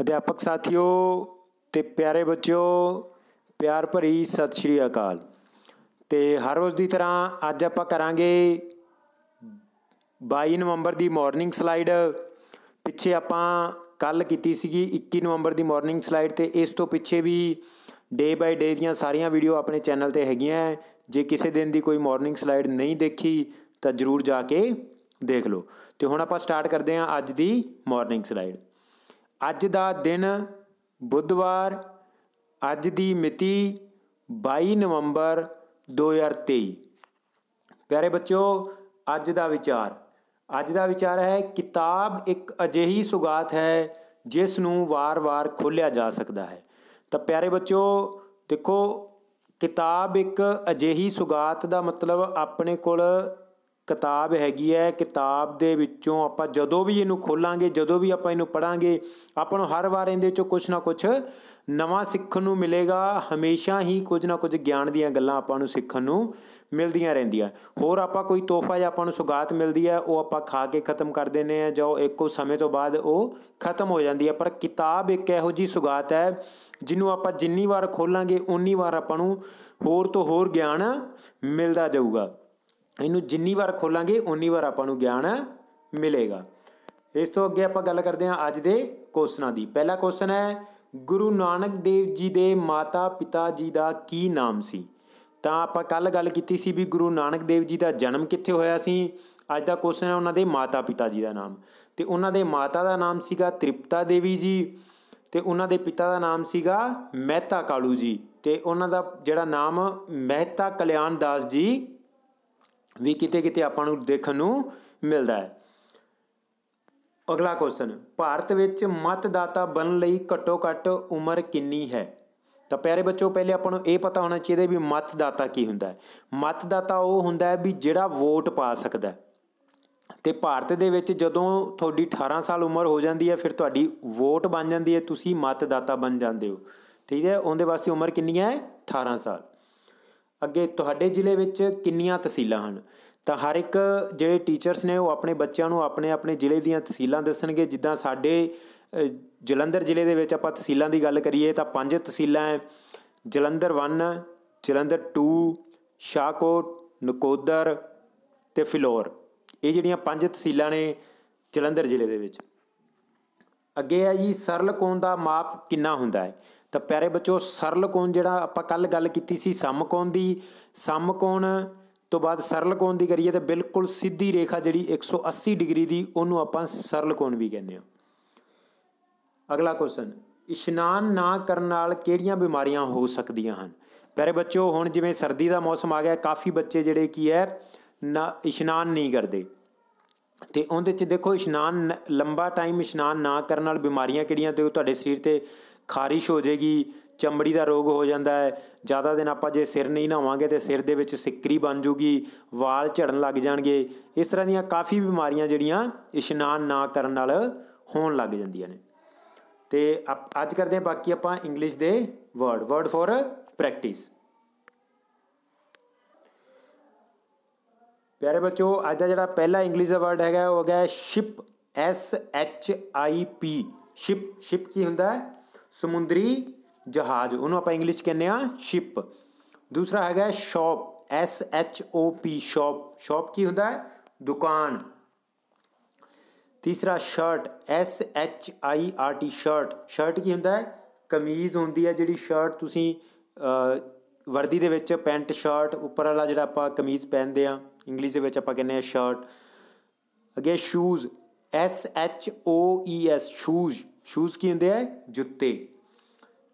ਅਧਿਆਪਕ ਸਾਥੀਓ ਤੇ ਪਿਆਰੇ ਬੱਚਿਓ ਪਿਆਰ ਭਰੀ ਸਤਿ ਸ਼੍ਰੀ ਅਕਾਲ ਤੇ ਹਰ ਰੋਜ਼ ਦੀ ਤਰ੍ਹਾਂ ਅੱਜ ਆਪਾਂ ਕਰਾਂਗੇ 22 ਨਵੰਬਰ ਦੀ ਮਾਰਨਿੰਗ ਸਲਾਈਡ ਪਿੱਛੇ ਆਪਾਂ ਕੱਲ ਕੀਤੀ ਸੀਗੀ 21 ਨਵੰਬਰ ਦੀ ਮਾਰਨਿੰਗ ਸਲਾਈਡ ਤੇ ਇਸ ਤੋਂ ਪਿੱਛੇ ਵੀ ਡੇ ਬਾਈ ਡੇ ਦੀਆਂ ਸਾਰੀਆਂ ਵੀਡੀਓ ਆਪਣੇ ਚੈਨਲ ਤੇ ਹੈਗੀਆਂ ਜੇ ਕਿਸੇ ਦਿਨ ਦੀ ਕੋਈ ਮਾਰਨਿੰਗ ਸਲਾਈਡ ਨਹੀਂ ਦੇਖੀ ਤਾਂ ਜਰੂਰ ਜਾ ਕੇ ਦੇਖ ਲਓ ਤੇ ਹੁਣ ਆਪਾਂ ਸਟਾਰਟ ਕਰਦੇ ਹਾਂ ਅੱਜ ਦੀ ਮਾਰਨਿੰਗ ਸਲਾਈਡ ਅੱਜ ਦਾ ਦਿਨ ਬੁੱਧਵਾਰ ਅੱਜ ਦੀ ਮਿਤੀ 22 ਨਵੰਬਰ 2023 ਪਿਆਰੇ ਬੱਚਿਓ ਅੱਜ ਦਾ ਵਿਚਾਰ ਅੱਜ ਦਾ ਵਿਚਾਰ ਹੈ ਕਿਤਾਬ ਇੱਕ ਅਜਿਹੀ ਸੁਗਾਤ ਹੈ ਜਿਸ ਨੂੰ ਵਾਰ-ਵਾਰ ਖੋਲਿਆ ਜਾ ਸਕਦਾ ਹੈ ਤਾਂ ਪਿਆਰੇ ਬੱਚਿਓ ਦੇਖੋ ਕਿਤਾਬ ਇੱਕ ਅਜਿਹੀ ਸੁਗਾਤ ਦਾ ਮਤਲਬ ਆਪਣੇ ਕੋਲ ਕਿਤਾਬ ਹੈਗੀ ਹੈ ਕਿਤਾਬ ਦੇ ਵਿੱਚੋਂ ਆਪਾਂ ਜਦੋਂ ਵੀ ਇਹਨੂੰ ਖੋਲਾਂਗੇ ਜਦੋਂ ਵੀ ਆਪਾਂ ਇਹਨੂੰ ਪੜਾਂਗੇ ਆਪਾਂ ਨੂੰ ਹਰ ਵਾਰ ਇਹਦੇ ਵਿੱਚੋਂ ਕੁਝ ਨਾ ਕੁਝ ਨਵਾਂ ਸਿੱਖਣ ਨੂੰ ਮਿਲੇਗਾ ਹਮੇਸ਼ਾ ਹੀ ਕੁਝ ਨਾ ਕੁਝ ਗਿਆਨ ਦੀਆਂ ਗੱਲਾਂ ਆਪਾਂ ਨੂੰ ਸਿੱਖਣ ਨੂੰ ਮਿਲਦੀਆਂ ਰਹਿੰਦੀਆਂ ਹੋਰ ਆਪਾਂ ਕੋਈ ਤੋਹਫਾ ਜਾਂ ਆਪਾਂ ਨੂੰ ਸੁਗਾਤ ਮਿਲਦੀ ਹੈ ਉਹ ਆਪਾਂ ਖਾ ਕੇ ਖਤਮ ਕਰ ਦਿੰਨੇ ਆ ਜਾਂ ਇੱਕੋ ਸਮੇਂ ਤੋਂ ਬਾਅਦ ਉਹ ਖਤਮ ਹੋ ਜਾਂਦੀ ਹੈ ਪਰ ਕਿਤਾਬ ਇੱਕ ਇਹੋ ਜੀ ਸੁਗਾਤ ਹੈ ਜਿਹਨੂੰ ਆਪਾਂ ਜਿੰਨੀ ਵਾਰ ਖੋਲਾਂਗੇ ਉਨੀ ਵਾਰ ਆਪਾਂ ਨੂੰ ਹੋਰ ਤੋਂ ਹੋਰ ਗਿਆਨ ਮਿਲਦਾ ਜਾਊਗਾ ਇਹਨੂੰ ਜਿੰਨੀ ਵਾਰ ਖੋਲਾਂਗੇ ਉਨੀ ਵਾਰ ਆਪਾਂ ਨੂੰ ਗਿਆਨ ਮਿਲੇਗਾ ਇਸ ਤੋਂ ਅੱਗੇ ਆਪਾਂ ਗੱਲ ਕਰਦੇ ਹਾਂ ਅੱਜ ਦੇ ਕੁਐਸਚਨਾਂ ਦੀ ਪਹਿਲਾ ਕੁਐਸਚਨ ਹੈ ਗੁਰੂ ਨਾਨਕ ਦੇਵ ਜੀ ਦੇ ਮਾਤਾ ਪਿਤਾ ਜੀ ਦਾ ਕੀ ਨਾਮ ਸੀ ਤਾਂ ਆਪਾਂ ਕੱਲ ਗੱਲ ਕੀਤੀ ਸੀ ਵੀ ਗੁਰੂ ਨਾਨਕ ਦੇਵ ਜੀ ਦਾ ਜਨਮ ਕਿੱਥੇ ਹੋਇਆ ਸੀ ਅੱਜ ਦਾ ਕੁਐਸਚਨ ਹੈ ਉਹਨਾਂ ਦੇ ਮਾਤਾ ਪਿਤਾ ਜੀ ਦਾ ਨਾਮ ਤੇ ਉਹਨਾਂ ਦੇ ਮਾਤਾ ਦਾ ਨਾਮ ਸੀਗਾ ਤ੍ਰਿਪਤਾ ਦੇਵੀ ਜੀ ਤੇ ਉਹਨਾਂ ਦੇ ਪਿਤਾ ਦਾ ਨਾਮ ਸੀਗਾ ਮਹਿਤਾ ਕਾਲੂ ਜੀ ਤੇ ਉਹਨਾਂ ਦਾ ਜਿਹੜਾ ਨਾਮ ਮਹਿਤਾ ਕਲਿਆਣ ਦਾਸ ਜੀ ਵੀ ਕਿਤੇ ਕਿਤੇ ਆਪਾਂ ਨੂੰ ਦੇਖਣ ਨੂੰ ਮਿਲਦਾ ਹੈ ਅਗਲਾ ਕੁਐਸਚਨ ਭਾਰਤ ਵਿੱਚ ਮਤਦਾਤਾ ਬਣਨ ਲਈ ਘੱਟੋ-ਘੱਟ ਉਮਰ ਕਿੰਨੀ ਹੈ ਤਾਂ ਪਿਆਰੇ ਬੱਚੋ ਪਹਿਲੇ ਆਪਾਂ ਨੂੰ ਇਹ ਪਤਾ ਹੋਣਾ ਚਾਹੀਦਾ ਵੀ ਮਤਦਾਤਾ ਕੀ ਹੁੰਦਾ ਹੈ ਮਤਦਾਤਾ ਉਹ ਹੁੰਦਾ ਹੈ ਵੀ ਜਿਹੜਾ ਵੋਟ ਪਾ ਸਕਦਾ ਤੇ ਭਾਰਤ ਦੇ ਵਿੱਚ ਜਦੋਂ ਤੁਹਾਡੀ 18 ਸਾਲ ਉਮਰ ਹੋ ਜਾਂਦੀ ਹੈ ਫਿਰ ਤੁਹਾਡੀ ਵੋਟ ਬਣ ਜਾਂਦੀ ਹੈ ਤੁਸੀਂ ਮਤਦਾਤਾ ਬਣ ਜਾਂਦੇ ਹੋ ਠੀਕ ਹੈ ਉਹਦੇ ਵਾਸਤੇ ਉਮਰ ਕਿੰਨੀ ਹੈ 18 ਸਾਲ ਅੱਗੇ ਤੁਹਾਡੇ ਜ਼ਿਲ੍ਹੇ ਵਿੱਚ ਕਿੰਨੀਆਂ ਤਹਿਸੀਲਾਂ ਹਨ ਤਾਂ ਹਰ ਇੱਕ ਜਿਹੜੇ ਟੀਚਰਸ ਨੇ ਉਹ ਆਪਣੇ ਬੱਚਿਆਂ ਨੂੰ ਆਪਣੇ ਆਪਣੇ ਜ਼ਿਲ੍ਹੇ ਦੀਆਂ ਤਹਿਸੀਲਾਂ ਦੱਸਣਗੇ ਜਿੱਦਾਂ ਸਾਡੇ ਜਲੰਧਰ ਜ਼ਿਲ੍ਹੇ ਦੇ ਵਿੱਚ ਆਪਾਂ ਤਹਿਸੀਲਾਂ ਦੀ ਗੱਲ ਕਰੀਏ ਤਾਂ ਪੰਜ ਤਹਿਸੀਲਾਂ ਹੈ ਜਲੰਧਰ 1 ਜਲੰਧਰ 2 ਸ਼ਾਹਕੋਟ ਨਕੋਦਰ ਤੇ ਫਿਲੌਰ ਇਹ ਜਿਹੜੀਆਂ ਪੰਜ ਤਹਿਸੀਲਾਂ ਨੇ ਜਲੰਧਰ ਜ਼ਿਲ੍ਹੇ ਦੇ ਵਿੱਚ ਅੱਗੇ ਆ ਜੀ ਸਰਲ ਕੋਣ ਦਾ ਮਾਪ ਕਿੰਨਾ ਹੁੰਦਾ ਹੈ ਤਾਂ ਪਿਆਰੇ ਬੱਚੋ ਸਰਲ ਕੋਣ ਜਿਹੜਾ ਆਪਾਂ ਕੱਲ ਗੱਲ ਕੀਤੀ ਸੀ ਸਮਕੋਣ ਦੀ ਸਮਕੋਣ ਤੋਂ ਬਾਅਦ ਸਰਲ ਕੋਣ ਦੀ ਕਰੀਏ ਤਾਂ ਬਿਲਕੁਲ ਸਿੱਧੀ ਰੇਖਾ ਜਿਹੜੀ 180 ਡਿਗਰੀ ਦੀ ਉਹਨੂੰ ਆਪਾਂ ਸਰਲ ਕੋਣ ਵੀ ਕਹਿੰਦੇ ਹਾਂ ਅਗਲਾ ਕੁਐਸਚਨ ਇਸ਼ਨਾਨ ਨਾ ਕਰਨ ਨਾਲ ਕਿਹੜੀਆਂ ਬਿਮਾਰੀਆਂ ਹੋ ਸਕਦੀਆਂ ਹਨ ਪਿਆਰੇ ਬੱਚੋ ਹੁਣ ਜਿਵੇਂ ਸਰਦੀ ਦਾ ਮੌਸਮ ਆ ਗਿਆ ਕਾਫੀ ਬੱਚੇ ਜਿਹੜੇ ਕੀ ਹੈ ਨਾ ਇਸ਼ਨਾਨ ਨਹੀਂ ਕਰਦੇ ਤੇ ਉਹਦੇ ਚ ਦੇਖੋ ਇਸ਼ਨਾਨ ਲੰਬਾ ਟਾਈਮ ਇਸ਼ਨਾਨ ਨਾ ਕਰਨ ਨਾਲ ਬਿਮਾਰੀਆਂ ਕਿਹੜੀਆਂ ਤੇ ਤੁਹਾਡੇ ਸਰੀਰ ਤੇ ਖਾਰਿਸ਼ ਹੋ ਜੇਗੀ ਚਮੜੀ ਦਾ ਰੋਗ ਹੋ ਜਾਂਦਾ ਹੈ ਜ਼ਿਆਦਾ ਦਿਨ ਆਪਾਂ ਜੇ ਸਿਰ ਨਹੀਂ ਨਹਾਵਾਂਗੇ ਤੇ ਸਿਰ ਦੇ ਵਿੱਚ ਸਿੱਕਰੀ ਬਣ ਜੂਗੀ ਵਾਲ ਝੜਨ ਲੱਗ ਜਾਣਗੇ ਇਸ ਤਰ੍ਹਾਂ ਦੀਆਂ ਕਾਫੀ ਬਿਮਾਰੀਆਂ ਜਿਹੜੀਆਂ ਇਸ਼ਨਾਨ ਨਾ ਕਰਨ ਨਾਲ ਹੋਣ ਲੱਗ ਜਾਂਦੀਆਂ ਨੇ ਤੇ ਅੱਜ ਕਰਦੇ ਹਾਂ ਬਾਕੀ ਆਪਾਂ ਇੰਗਲਿਸ਼ ਦੇ ਵਰਡ ਵਰਡ ਫੋਰ ਪ੍ਰੈਕਟਿਸ ਪਿਆਰੇ ਬੱਚੋ ਅੱਜ ਦਾ ਜਿਹੜਾ ਪਹਿਲਾ ਇੰਗਲਿਸ਼ ਦਾ ਵਰਡ ਹੈਗਾ ਉਹ ਹੈਗਾ ship S H I P ship ship ਕੀ ਹੁੰਦਾ ਹੈ ਸਮੁੰਦਰੀ ਜਹਾਜ਼ ਉਹਨੂੰ ਆਪਾਂ ਇੰਗਲਿਸ਼ ਕਹਿੰਦੇ ਆ ਸ਼ਿਪ ਦੂਸਰਾ ਹੈਗਾ shop S H O P shop shop ਕੀ ਹੁੰਦਾ ਹੈ ਦੁਕਾਨ ਤੀਸਰਾ shirt S H I R T shirt shirt ਕੀ ਹੁੰਦਾ ਹੈ ਕਮੀਜ਼ ਹੁੰਦੀ ਹੈ ਜਿਹੜੀ ਸ਼ਰਟ ਤੁਸੀਂ ਵਰਦੀ ਦੇ ਵਿੱਚ ਪੈਂਟ ਸ਼ਰਟ ਉੱਪਰ ਵਾਲਾ ਜਿਹੜਾ ਆਪਾਂ ਕਮੀਜ਼ ਪਹਿਨਦੇ ਆ ਇੰਗਲਿਸ਼ ਦੇ ਵਿੱਚ ਆਪਾਂ ਕਹਿੰਦੇ ਆ ਸ਼ਰਟ ਅਗੇ shoes S H O E S shoes shoes ਕੀ ਹੁੰਦੇ ਆ ਜੁੱਤੇ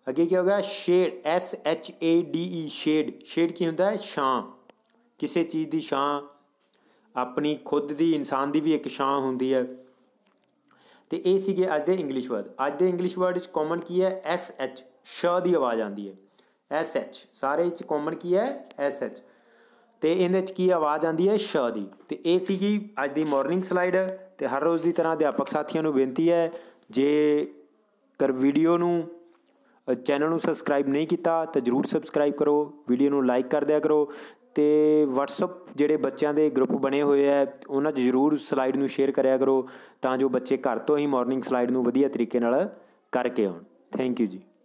ਅੱਗੇ ਕੀ ਹੋਗਾ shade S H A D E shade shade ਕੀ ਹੁੰਦਾ ਹੈ ਛਾਂ ਕਿਸੇ ਚੀਜ਼ ਦੀ ਛਾਂ ਆਪਣੀ ਖੁਦ ਦੀ ਇਨਸਾਨ ਦੀ ਵੀ ਇੱਕ ਛਾਂ ਹੁੰਦੀ ਹੈ ਤੇ ਇਹ ਸੀਗੇ ਅੱਜ ਦੇ ਇੰਗਲਿਸ਼ ਵਰਡ ਅੱਜ ਦੇ ਇੰਗਲਿਸ਼ ਵਰਡ ਵਿੱਚ ਕਾਮਨ ਕੀ ਹੈ ਐਸ ਐਚ ਸ਼ ਦੀ ਆਵਾਜ਼ ਆਉਂਦੀ ਹੈ ਐਸ ਐਚ ਸਾਰੇ ਵਿੱਚ ਕਾਮਨ ਕੀ ਹੈ ਐਸ ਐਚ ਤੇ ਇਹਦੇ ਚ ਕੀ ਆਵਾਜ਼ ਆਉਂਦੀ ਹੈ ਸ਼ ਦੀ ਤੇ ਇਹ ਸੀਗੀ ਅੱਜ ਦੀ ਮਾਰਨਿੰਗ ਸਲਾਈਡ ਤੇ ਹਰ ਰੋਜ਼ ਦੀ ਤਰ੍ਹਾਂ ਅਧਿਆਪਕ ਸਾਥੀਆਂ ਨੂੰ ਬੇਨਤੀ ਹੈ ਜੇ ਕਰ ਵੀਡੀਓ ਨੂੰ ਚੈਨਲ ਨੂੰ ਸਬਸਕ੍ਰਾਈਬ ਨਹੀਂ ਕੀਤਾ ਤਾਂ ਜਰੂਰ ਸਬਸਕ੍ਰਾਈਬ ਕਰੋ ਵੀਡੀਓ ਨੂੰ ਲਾਈਕ ਕਰ ਦਿਆ ਕਰੋ ਤੇ WhatsApp ਜਿਹੜੇ ਬੱਚਿਆਂ ਦੇ ਗਰੁੱਪ ਬਣੇ ਹੋਏ ਆ ਉਹਨਾਂ 'ਚ ਜਰੂਰ ਸਲਾਈਡ ਨੂੰ ਸ਼ੇਅਰ ਕਰਿਆ ਕਰੋ ਤਾਂ ਜੋ ਬੱਚੇ ਘਰ ਤੋਂ ਹੀ ਮਾਰਨਿੰਗ ਸਲਾਈਡ ਨੂੰ ਵਧੀਆ ਤਰੀਕੇ ਨਾਲ ਕਰਕੇ ਆਉਣ ਥੈਂਕ ਯੂ ਜੀ